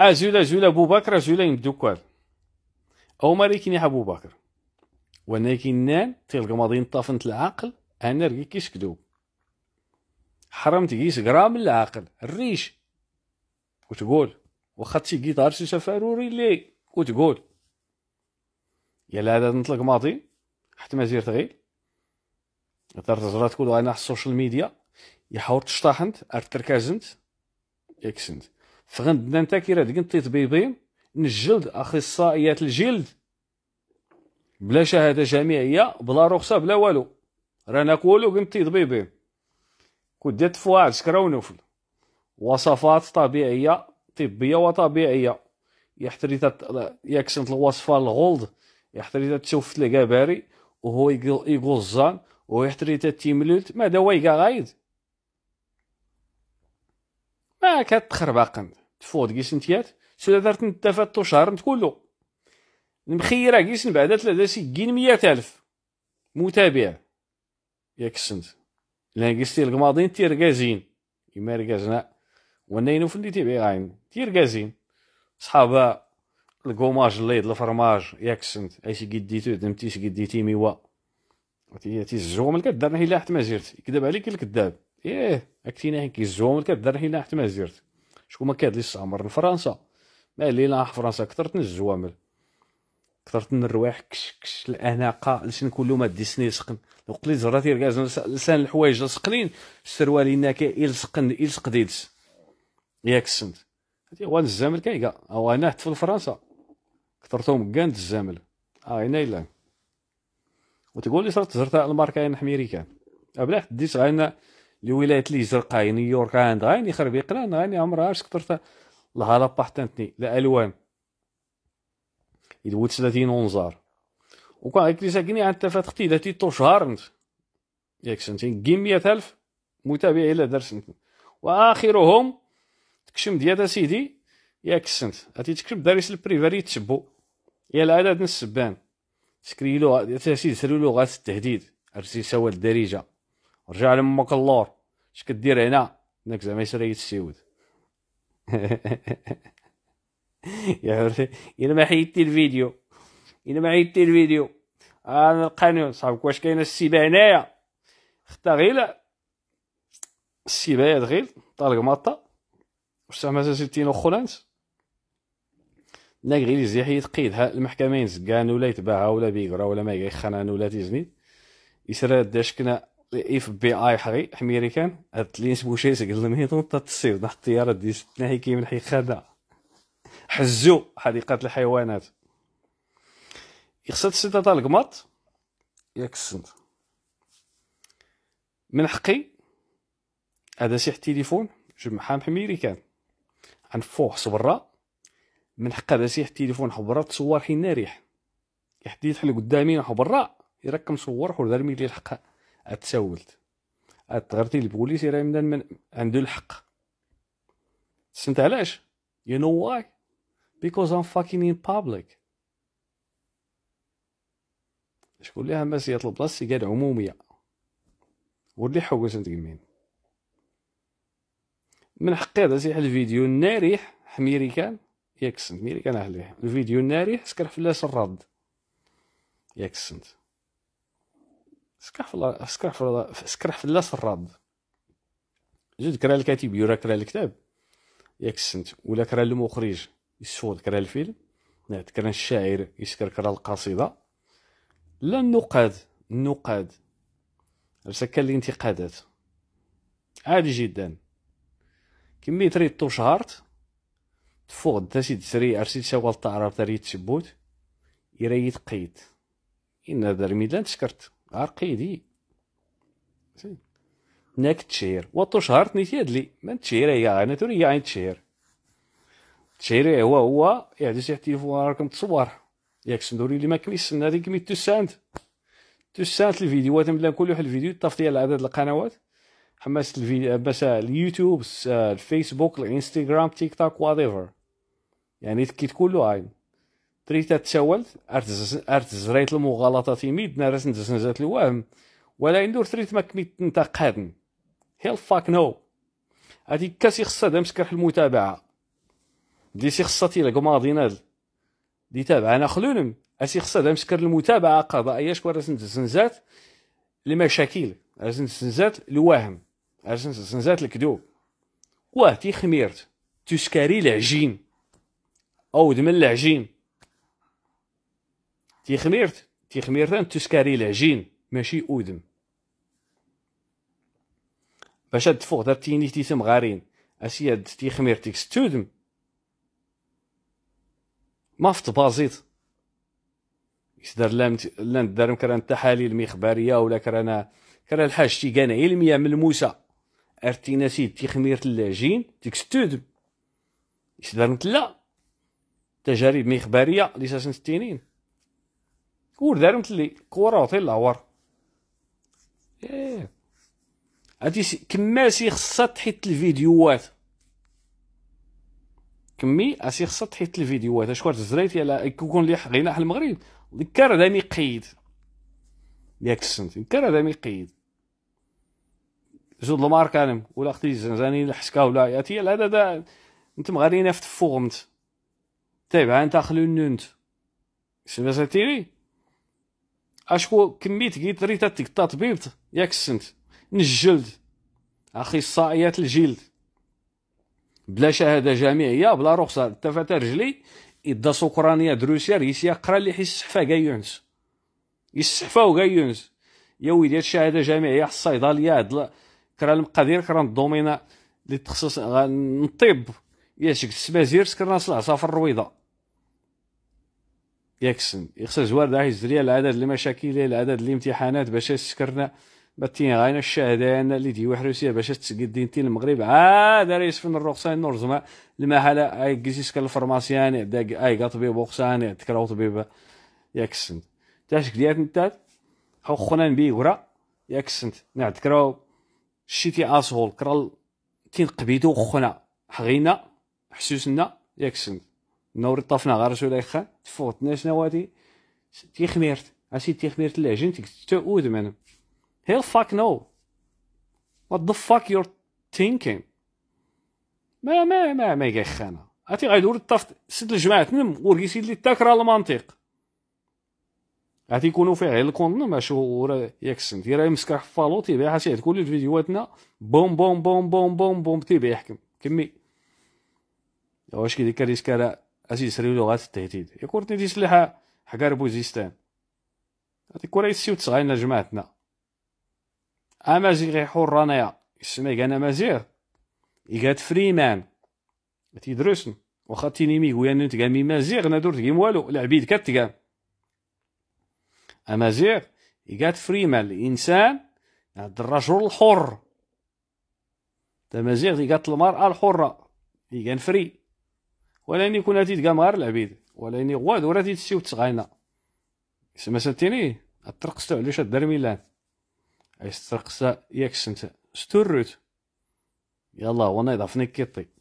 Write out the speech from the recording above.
اجل آه، جولا ابو بكر رجلين بدوكال او ماريكين يا ابو بكر ولكن نان تلقى ماضي طافنة العقل انا ريكيش كدوب حرمت كيس غرام العقل الريش وتقول واخا تي جيتار شي شفاروري لي وتقول يلا هذا نطلق ماضي حتى ما زير تغيل ترى زرات كل انا على السوشيال ميديا يحاور تشطحنت ارتركازنت اكسنت فغندنا نتاكيرا ديك طبيبين نجلد اخصائيات الجلد بلا شهاده جامعيه بلا رخصه بلا والو رانا كولو قمت طبيبين كديت فواعد سكره ونفل وصفات طبيعيه طبيه وطبيعيه يحتري يكسنت الوصفه الغولد يحتري تشوف الكباري وهو يقوزان ويحتري تيملت ماذا هو غايد ما انت تفوت كيس نتيات سلا دارت نتافا الطشار نتكلو المخيرة كيس بعدا تلادا سكين مية ألف متابع ياك السنت لان كيس تير الماضين تيركازين كيما ركازنا وناينو فندي تيبيع عين تيركازين صحابا الكوماج الليض الفرماج ياك السنت اي سي قديتو دمتي سي قديتي ميوا تي الزوم الكدار هي لاحت ما زرت يكذب عليك الكذاب ايه اكتينا كي الزوم كدار هنا حتى ما زرت شكون ما كاد لي السامر لفرنسا ما لينا فرنسا كثرت من الزوامل كثرت من الرواح كش كش الاناقه لسان كله ما ديسني يسقن وقلي زراتي ركاز لسان الحوايج سقلين السروالينا كي يلصقن يلصق ديدس ياك السند هادي هو الزامل كايكا هو انا حت في فرنسا كثرتهم كانت الزامل اه هنا الا وتقول لي صرت زرت الماركه هنا حميريكان بلا ديس غير الولايات اللي زرقاء يعني نيويورك عند غاني خربيق غاني عمرها شكترت لها بارتنتني الالوان يدوت 30 ونزار وكان هيك اللي ساكني عن تفاتختي تو تشهر انت ياك سنتين كي 100000 متابع الى دار سنتين واخرهم تكشم ديال سيدي ياك سنت هاتي تكشم داريس البريفاري تشبو يا العدد نسبان سكريلو سيدي سريلو غاس التهديد ارسي سوا الدارجه رجع لامك اللور اش كدير هنا داك زعما يسريت السيود يا عرفتي الا ما حيدتي الفيديو الا ما حيدتي الفيديو انا القانون صاحبك واش كاينه السيبه هنايا ختا غير السيبه دغيل طالق مطا وسام سيتينو خولانس لا غير يزيح يتقيد ها المحكمه ينزكان ولا يتباعها ولا بيقرا ولا ما يخانان ولا تيزني يسرى داشكنا اف بي اي حري حميريكان هاد لي نسبو شي قال لهم هي تنطط السير نحط الطيارات ديال ستنا هي كيما حي خدا حزو حديقه الحيوانات يخصها السيدة تاع القماط ياك السند من حقي هذا سيح التليفون جمعها حميري كان غنفوح صبرا من حق هذا سيح التليفون حبرا تصور حين ريح يحدي حلو قدامي برا يركم صور حول ذرمي ملي الحق اتسولت اتغرتي البوليس راه من عنده الحق سنت علاش يو نو واي بيكوز ام فاكين ان بابليك شكون ليها بس يطلب البلاصه قاعد عموميه ولي حوس كمين من حقي هذا سيح الفيديو الناريح حميري كان ياك سنت ميري كان الفيديو الناريح سكر فلاس الرد ياك سنت سكرح سكرح سكرح فلاس سراب جد كرا الكاتب يورا كرا الكتاب ياك السنت ولا كرا المخرج يسفود كرا الفيلم نعت كرا الشاعر يسكر كرا القصيدة لا النقاد النقاد كان الانتقادات عادي جدا كمي تريد شهرت تفوض تسيد سري عرسي سوال تعرف تريد تسبوت يريد قيد إن هذا الميدان تسكرت ارقيدي ناك تشير واتو شهر نيتي هادلي ما تشير هي انا توري يعني تشير تشير هو هو يعدس التليفون راكم تصور ياك سندوري اللي ما كميسن هذيك مي تو تسانت الفيديوهات نبدا كل واحد الفيديو طفت على عدد القنوات حماس الفيديو بس اليوتيوب الفيسبوك الانستغرام تيك توك وات يعني كي تكون له عين تريتا تشاولت ارتزريت المغالطة تيميد نارس نزات الوهم ولا يندور تريت ما كميت انت قادم هيل فاك نو هادي كاسي خصها دا مسكرح المتابعة دي سي خصها تيلاقو ماضينال دي انا خلونم اسي خصها دا مسكر المتابعة قضائية شكون راس نزات المشاكل راس نزات الوهم راس نزات الكذوب واه تي خميرت تسكري العجين او دمن العجين تيخميرت تيخميرت تسكاري العجين ماشي اودم باش هاد فوق دار تيني تيتم غارين أسياد تيخميرتك ستودم ما فت بازيت يسدر لامت لان دار كران تحاليل مخباريه ولا كرانا كران الحاج كان علميه من موسى ارتينا سيد تيخمير اللاجين تكستود يسدر لا تجارب مخباريه لساس ستينين قول دارم تلي كورة وطي العور إيه. هادي كما سي خصها تحيت الفيديوات كمي سي خصها تحيت الفيديوات اش كنت زريت يلا يكون لي حقينا احنا المغرب الكار دامي قيد ياك السنت الكار دامي قيد زود لمارك انا ولا اختي زنزاني الحشكه ولا ياتي هذا لا انت مغارينا في تفوغمت طيب انت خلو النونت شنو سيتيري اشكو كميه ريتا تيك طبيبت ياك سنت نجلد اخصائيات الجلد بلا شهاده جامعيه بلا رخصه تفات رجلي يدا سكرانيه دروسيا ريسيا قرا اللي حيسحفا الصحفه كاع يونس يسحفاو وكاع يونس يا ويلي هاد الشهاده جامعيه حس الصيدليه هاد كرا المقادير كرا الدومينا اللي تخصص الطب يا شكت السبازير سكرنا صلاح صافر الرويضه يكسن يخسر زوار داعي الزريه العدد لمشاكله العدد لامتحانات باش يسكرنا باتين غاين الشهدان اللي دي واحد روسيا باش تسقدين تي المغرب عاد آه، يسفن الرقصان نور زعما المحله اي كيسيس الفرماسيان اي كطبيب وقصان تكراو طبيب يكسن تاشك ديات نتات خونا نبي ورا يكسنت نعد كراو شتي اسهول كرا تين قبيدو خونا حغينا حسوسنا يكسنت نور طفنا غير شو لايخا تفوتنا شنو هادي تيخميرت اسي تيخميرت العجن تيك تعود من هيل فاك نو وات ذا فاك يور تينكين ما ما ما ما يخانا اتي غيدور طفت سد الجماعه تنم ورقي ورقيسي اللي تاكرا المنطق غادي يكونوا فيه غير الكونتنا مشهور ياك السن راه مسكح في فالو تيبيع حاشي كل الفيديوهاتنا بوم بوم بوم بوم بوم بوم تيبيع كمي واش كي ديك ريسكالا اسي سريولو لغه التهديد يكون تنيدي سلاح حكار بوزيستان هادي كورة يسيو تصغينا جماعتنا امازيغ غيحور رانايا اسمي كان امازيغ يقات فريمان تيدرسن واخا تينيمي نتقا مي مازيغ نادور تقيم والو العبيد كتقام امازيغ يقات فريمان الانسان هاد الرجل الحر تمازيغ يقات المرأة الحرة يقان فري ولكن يكون هاتي كاع غير العبيد ولكن غواد ورا تيتسيو تسغاينا سما سنتيني ترقصتو علاش دار ميلان عايش ترقصا ياك سنت ستوروت يلا وانا يضافني كيطي